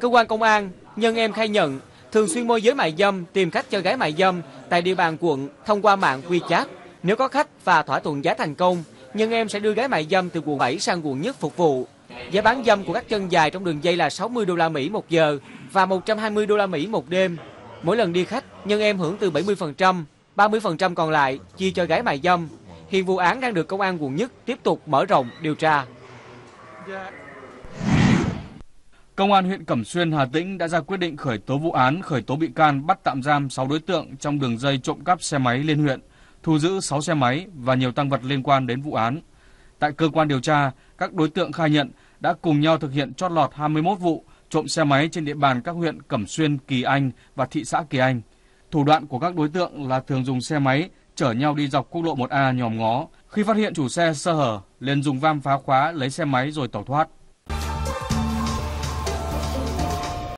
Cơ quan công an, nhân em khai nhận thường xuyên môi giới mại dâm, tìm khách cho gái mại dâm tại địa bàn quận thông qua mạng WeChat. Nếu có khách và thỏa thuận giá thành công, nhân em sẽ đưa gái mại dâm từ quận 7 sang quận nhất phục vụ. Giá bán dâm của các chân dài trong đường dây là 60 đô la Mỹ một giờ và 120 đô la Mỹ một đêm. Mỗi lần đi khách, nhân em hưởng từ 70%, 30% còn lại chia cho gái mại dâm. Hiện vụ án đang được công an quận nhất tiếp tục mở rộng điều tra. Dạ. Công an huyện Cẩm Xuyên, Hà Tĩnh đã ra quyết định khởi tố vụ án, khởi tố bị can, bắt tạm giam 6 đối tượng trong đường dây trộm cắp xe máy liên huyện, thu giữ 6 xe máy và nhiều tăng vật liên quan đến vụ án. Tại cơ quan điều tra, các đối tượng khai nhận đã cùng nhau thực hiện chót lọt 21 vụ trộm xe máy trên địa bàn các huyện Cẩm Xuyên, Kỳ Anh và thị xã Kỳ Anh. Thủ đoạn của các đối tượng là thường dùng xe máy chở nhau đi dọc quốc lộ 1A nhòm ngó. Khi phát hiện chủ xe sơ hở, liền dùng vam phá khóa lấy xe máy rồi tẩu thoát.